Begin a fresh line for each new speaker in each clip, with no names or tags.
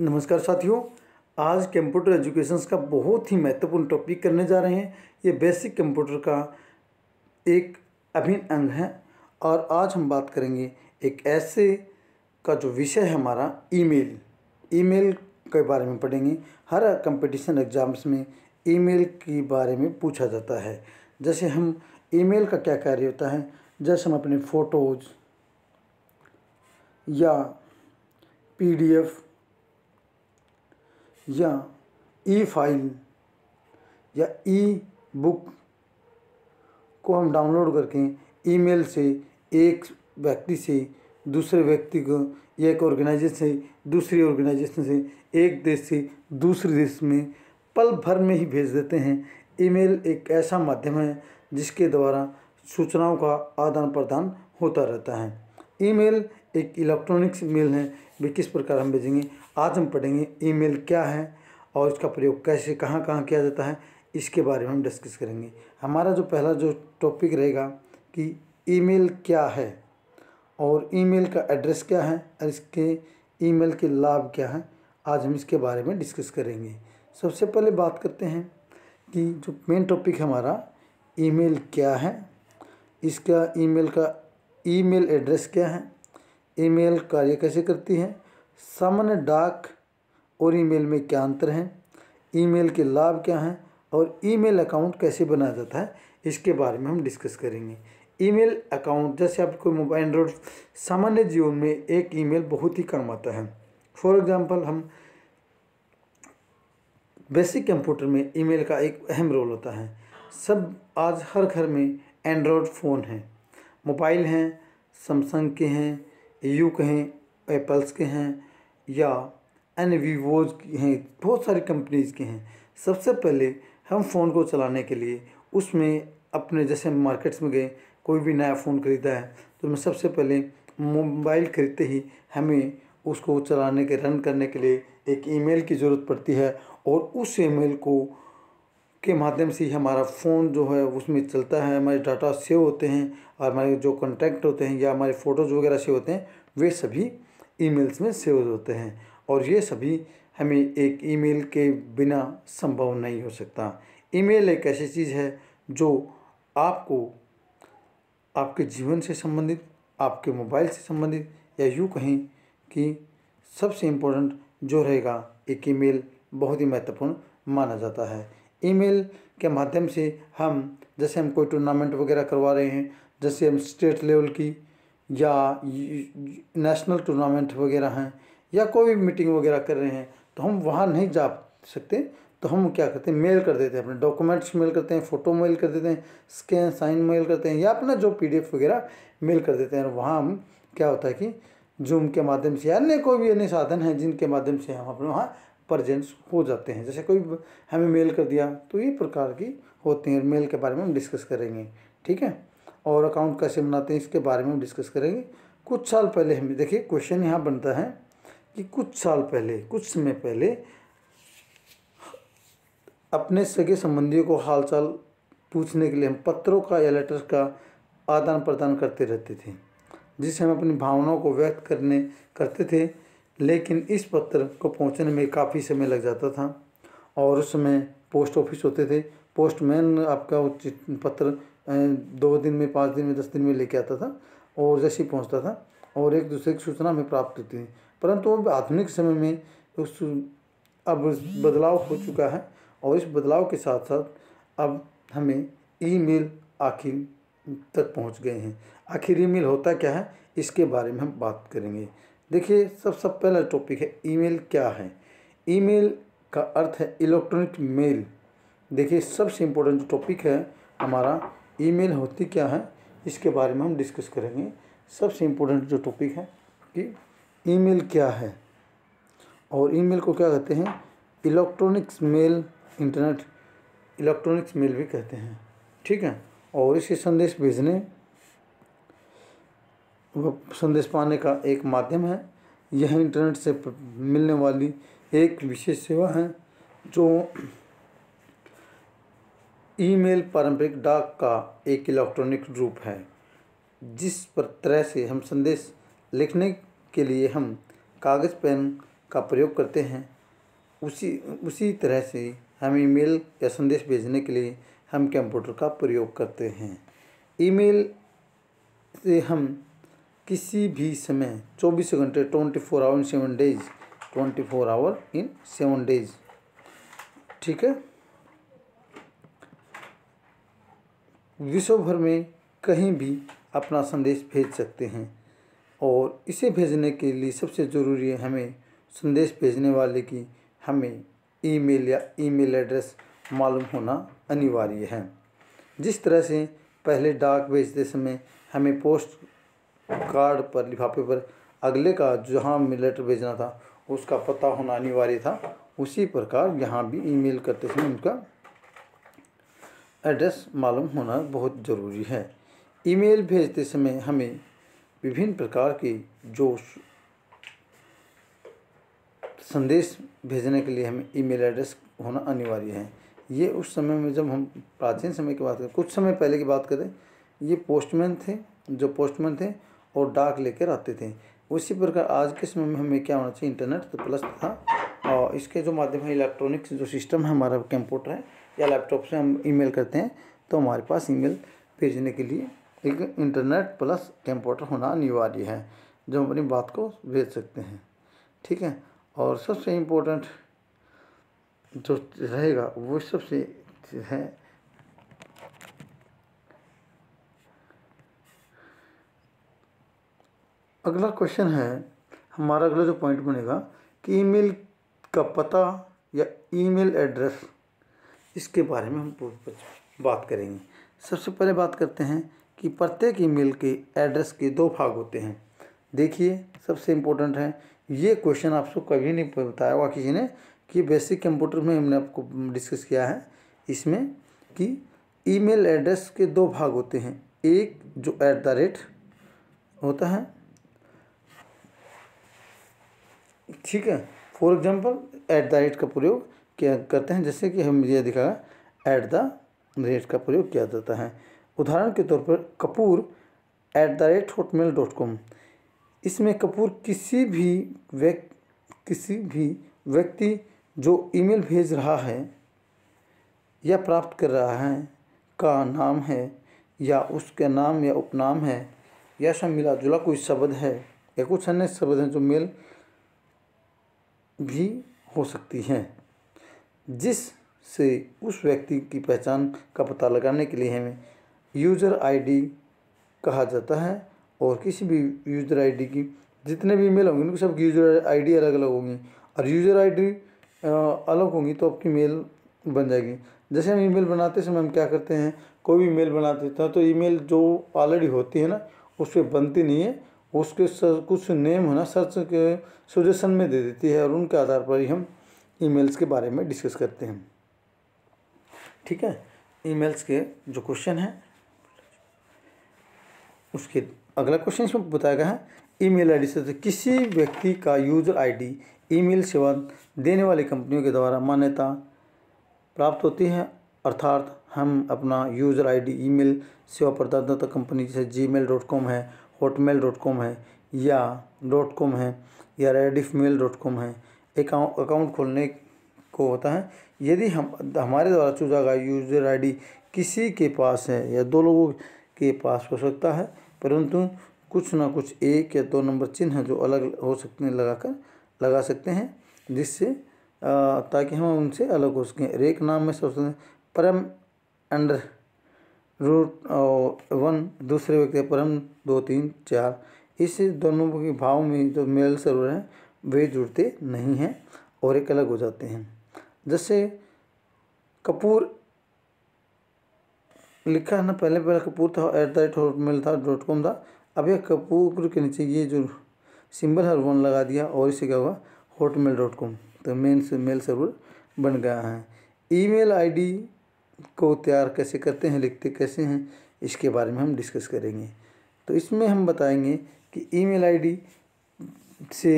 नमस्कार साथियों आज कंप्यूटर एजुकेशन का बहुत ही महत्वपूर्ण टॉपिक करने जा रहे हैं ये बेसिक कंप्यूटर का एक अभिन्न अंग है और आज हम बात करेंगे एक ऐसे का जो विषय है हमारा ईमेल ईमेल के बारे में पढ़ेंगे हर कंपटीशन एग्ज़ाम्स में ईमेल के बारे में पूछा जाता है जैसे हम ईमेल का क्या कार्य होता है जैसे हम अपने फ़ोटोज़ या पीडीएफ़ या ई फाइल या ई बुक को हम डाउनलोड करके ईमेल से एक व्यक्ति से दूसरे व्यक्ति को या एक ऑर्गेनाइजेशन से दूसरी ऑर्गेनाइजेशन से एक देश से दूसरे देश में पल भर में ही भेज देते हैं ईमेल एक ऐसा माध्यम है जिसके द्वारा सूचनाओं का आदान प्रदान होता रहता है ईमेल एक इलेक्ट्रॉनिक्स मेल है वे किस प्रकार हम भेजेंगे आज हम पढ़ेंगे ईमेल क्या है और इसका प्रयोग कैसे कहाँ कहाँ किया जाता है इसके बारे में हम डिस्कस करेंगे हमारा जो पहला जो टॉपिक रहेगा कि ईमेल क्या है और ईमेल का एड्रेस क्या है और इसके ईमेल के लाभ क्या हैं आज हम इसके बारे में डिस्कस करेंगे सबसे पहले बात करते हैं कि जो मेन टॉपिक हमारा ईमेल क्या है इसका ईमेल का ईमेल एड्रेस क्या है ईमेल कार्य कैसे करती है सामान्य डाक और ईमेल में क्या अंतर हैं ईमेल के लाभ क्या हैं और ईमेल अकाउंट कैसे बनाया जाता है इसके बारे में हम डिस्कस करेंगे ईमेल अकाउंट जैसे आपको मोबाइल एंड्रॉयड सामान्य जीवन में एक ईमेल बहुत ही काम आता है फॉर एग्ज़ाम्पल हम बेसिक कंप्यूटर में ईमेल का एक अहम रोल होता है सब आज हर घर में एंड्रॉयड फ़ोन है मोबाइल हैं सैमसंग के हैं यू के हैं एप्पल्स के हैं या एन वीवोज हैं बहुत सारी कंपनीज़ के हैं सबसे पहले हम फ़ोन को चलाने के लिए उसमें अपने जैसे मार्केट्स में गए कोई भी नया फ़ोन ख़रीदा है तो मैं सबसे पहले मोबाइल ख़रीदते ही हमें उसको चलाने के रन करने के लिए एक ईमेल की ज़रूरत पड़ती है और उस ईमेल को के माध्यम से ही हमारा फ़ोन जो है उसमें चलता है हमारे डाटा सेव होते हैं और हमारे जो कॉन्टैक्ट होते हैं या हमारे फ़ोटोज़ वगैरह सेव होते हैं वे सभी ईमेल्स में सेव होते हैं और ये सभी हमें एक ईमेल के बिना संभव नहीं हो सकता ईमेल एक ऐसी चीज़ है जो आपको आपके जीवन से संबंधित आपके मोबाइल से संबंधित या यूँ कहें कि सबसे इम्पोर्टेंट जो रहेगा एक ईमेल बहुत ही महत्वपूर्ण माना जाता है ईमेल के माध्यम से हम जैसे हम कोई टूर्नामेंट वगैरह करवा रहे हैं जैसे हम स्टेट लेवल की या नेशनल टूर्नामेंट वगैरह हैं या कोई भी मीटिंग वगैरह कर रहे हैं तो हम वहाँ नहीं जा सकते तो हम क्या करते हैं मेल कर देते हैं अपने डॉक्यूमेंट्स मेल करते हैं फ़ोटो मेल कर देते हैं स्कैन साइन मेल करते हैं या अपना जो पीडीएफ वगैरह मेल कर देते हैं और वहाँ हम क्या होता है कि जूम के माध्यम से या अन्य कोई भी अन्य साधन हैं जिनके माध्यम से हम अपने वहाँ प्रजेंस हो जाते हैं जैसे कोई हमें मेल कर दिया तो ये प्रकार की होती हैं मेल के बारे में हम डिस्कस करेंगे ठीक है और अकाउंट कैसे बनाते हैं इसके बारे में हम डिस्कस करेंगे कुछ साल पहले हमें देखिए क्वेश्चन यहाँ बनता है कि कुछ साल पहले कुछ समय पहले अपने सगे संबंधियों को हालचाल पूछने के लिए हम पत्रों का या लेटर का आदान प्रदान करते रहते थे जिससे हम अपनी भावनाओं को व्यक्त करने करते थे लेकिन इस पत्र को पहुंचने में काफ़ी समय लग जाता था और उस समय पोस्ट ऑफिस होते थे पोस्टमैन आपका पत्र दो दिन में पाँच दिन में दस दिन में लेके आता था और जैसे ही पहुँचता था और एक दूसरे की सूचना हमें प्राप्त होती थी परंतु अब आधुनिक समय में उस अब बदलाव हो चुका है और इस बदलाव के साथ साथ अब हमें ईमेल आखिर तक पहुंच गए हैं आखिर ईमेल होता क्या है इसके बारे में हम बात करेंगे देखिए सब सब पहला टॉपिक है ईमेल क्या है ईमेल का अर्थ है इलेक्ट्रॉनिक मेल देखिए सबसे इम्पोर्टेंट टॉपिक है हमारा ईमेल होती क्या है इसके बारे में हम डिस्कस करेंगे सबसे इम्पोर्टेंट जो टॉपिक है कि ईमेल क्या है और ईमेल को क्या कहते हैं electronics mail internet electronics mail भी कहते हैं ठीक है और इसे संदेश भेजने संदेश पाने का एक माध्यम है यह इंटरनेट से मिलने वाली एक विशेष सेवा है जो ईमेल पारंपरिक डाक का एक इलेक्ट्रॉनिक रूप है जिस पर तरह से हम संदेश लिखने के लिए हम कागज़ पेन का प्रयोग करते हैं उसी उसी तरह से हम ईमेल या संदेश भेजने के लिए हम कंप्यूटर का प्रयोग करते हैं ईमेल से हम किसी भी समय 24 घंटे 24 hour in seven days 24 hour in seven days ठीक है विश्व भर में कहीं भी अपना संदेश भेज सकते हैं और इसे भेजने के लिए सबसे ज़रूरी है हमें संदेश भेजने वाले की हमें ईमेल या ईमेल एड्रेस मालूम होना अनिवार्य है जिस तरह से पहले डाक भेजते समय हमें पोस्ट कार्ड पर लिफाफे पर अगले का जहाँ हमें लेटर भेजना था उसका पता होना अनिवार्य था उसी प्रकार यहाँ भी ईमेल करते समय उनका एड्रेस मालूम होना बहुत ज़रूरी है ईमेल भेजते समय हमें विभिन्न प्रकार के जो संदेश भेजने के लिए हमें ईमेल एड्रेस होना अनिवार्य है ये उस समय में जब हम प्राचीन समय की बात करें कुछ समय पहले की बात करें ये पोस्टमैन थे जो पोस्टमैन थे और डाक लेकर आते थे उसी प्रकार आज के समय में हमें क्या होना चाहिए इंटरनेट तो प्लस था और इसके जो माध्यम है इलेक्ट्रॉनिक्स जो सिस्टम है हमारा कंप्यूटर है या लैपटॉप से हम ईमेल करते हैं तो हमारे पास ईमेल भेजने के लिए एक इंटरनेट प्लस कंप्यूटर होना अनिवार्य है जो हम अपनी बात को भेज सकते हैं ठीक है और सबसे इम्पोर्टेंट जो रहेगा वो सबसे है अगला क्वेश्चन है हमारा अगला जो पॉइंट बनेगा कि ईमेल का पता या ईमेल एड्रेस इसके बारे में हम बात करेंगे सबसे पहले बात करते हैं कि प्रत्येक ईमेल के एड्रेस के दो भाग होते हैं देखिए सबसे इम्पोर्टेंट है ये क्वेश्चन आपको कभी नहीं बताया हुआ किसी ने कि बेसिक कंप्यूटर में हमने आपको डिस्कस किया है इसमें कि ईमेल एड्रेस के दो भाग होते हैं एक जो एट द रेट होता है ठीक है for example at the rate का प्रयोग क्या करते हैं जैसे कि हम ये दिखा एट द रेट का प्रयोग किया जाता है उदाहरण के तौर पर Kapoor at the rate Hotmail dot com इसमें कपूर किसी भी व्यक्ति किसी भी व्यक्ति जो ईमेल भेज रहा है या प्राप्त कर रहा है का नाम है या उसके नाम या उपनाम है या सब मिला जुला कोई शब्द है या कुछ अन्य शब्द हैं जो मेल भी हो सकती हैं जिससे उस व्यक्ति की पहचान का पता लगाने के लिए हमें यूज़र आईडी कहा जाता है और किसी भी यूज़र आईडी की जितने भी मेल होंगे उनकी सब यूज़र आईडी अलग अलग होंगी और यूज़र आईडी अलग होंगी तो आपकी मेल बन जाएगी जैसे हम ईमेल बनाते समय हम क्या करते हैं कोई भी मेल बनाते हैं तो ईमेल जो ऑलरेडी होती है ना उस पर बनती नहीं है उसके सर कुछ नेम है ना सर्च के सजेशन में दे देती है और उनके आधार पर ही हम ईमेल्स के बारे में डिस्कस करते हैं ठीक है ईमेल्स के जो क्वेश्चन हैं उसके अगला क्वेश्चन इसमें बताया गया है ईमेल आईडी से तो किसी व्यक्ति का यूजर आईडी ईमेल सेवा देने वाली कंपनियों के द्वारा मान्यता प्राप्त होती है अर्थात हम अपना यूज़र आईडी ईमेल सेवा प्रदाता कंपनी जैसे जी मेल डॉट कॉम है हॉटमेल डॉट कॉम है या डॉट कॉम है या रेडिफ मेल डॉट कॉम है अकाउंट अकाउंट खोलने को होता है यदि हम हमारे द्वारा चुजा गया यूजर आईडी किसी के पास है या दो लोगों के पास हो सकता है परंतु कुछ ना कुछ एक या दो नंबर चिन्ह जो अलग हो सकते हैं लगा कर लगा सकते हैं जिससे ताकि हम उनसे अलग हो सकें रेक नाम में सबसे परम अंडर रूट वन दूसरे व्यक्ति परम दो तीन चार इस दोनों के भाव में जो मेल सर्वर है वे जुड़ते नहीं हैं और एक अलग हो जाते हैं जैसे कपूर लिखा है ना पहले पहले कपूर था एट द रेट हॉटमेल था डॉट कॉम था अब यह कपूर के नीचे ये जो सिंबल है वन लगा दिया और इसे क्या हुआ हॉटमेल डॉट कॉम तो मेन से मेल सर्वर बन गया है ईमेल आईडी को तैयार कैसे करते हैं लिखते कैसे हैं इसके बारे में हम डिस्कस करेंगे तो इसमें हम बताएंगे कि ईमेल आईडी से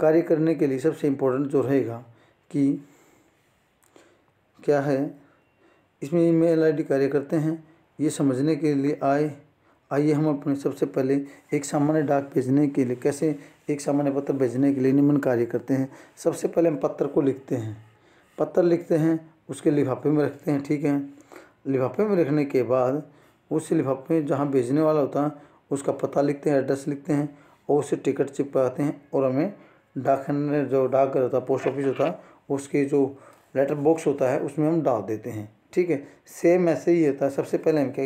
कार्य करने के लिए सबसे इम्पोर्टेंट जो रहेगा कि क्या है इसमें ईमेल आईडी कार्य करते हैं ये समझने के लिए आए आइए हम अपने सबसे पहले एक सामान्य डाक भेजने के लिए कैसे एक सामान्य पत्र भेजने के लिए निम्न कार्य करते हैं सबसे पहले हम पत्र को लिखते हैं पत्र लिखते हैं उसके लिफाफे में रखते हैं ठीक है लिफाफे में रखने के बाद उस लिफाफे में जहाँ भेजने वाला होता है उसका पता लिखते हैं एड्रेस लिखते हैं और उसे टिकट चिपकाते हैं और हमें डाकखाने जो डाक होता है पोस्ट ऑफिस होता है उसके जो लेटर बॉक्स होता है उसमें हम डाल देते हैं ठीक है सेम ऐसे ही होता है सबसे पहले हम क्या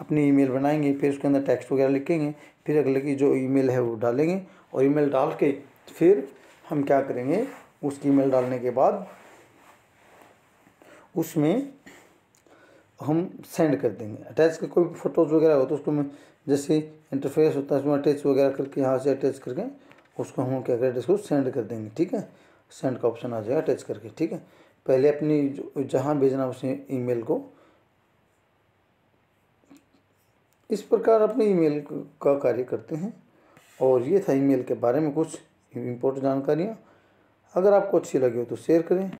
अपनी ईमेल बनाएंगे फिर उसके अंदर टेक्स्ट वगैरह लिखेंगे फिर अगले की जो ईमेल है वो डालेंगे और ईमेल डाल के फिर हम क्या करेंगे उसकी ईमेल डालने के बाद उसमें हम सेंड कर देंगे अटैच का कोई फोटोज़ वगैरह हो तो उसको मैं जैसे इंटरफेस होता है उसमें अटैच वगैरह करके यहाँ से अटैच करके उसको हम क्या करें इसको सेंड कर देंगे ठीक है सेंड का ऑप्शन आ जाएगा अटैच करके ठीक है पहले अपनी जहाँ भेजना उसे ईमेल को इस प्रकार अपने ईमेल का कार्य करते हैं और ये था ईमेल के बारे में कुछ इम्पोर्टेंट जानकारियाँ अगर आपको अच्छी लगी हो तो शेयर करें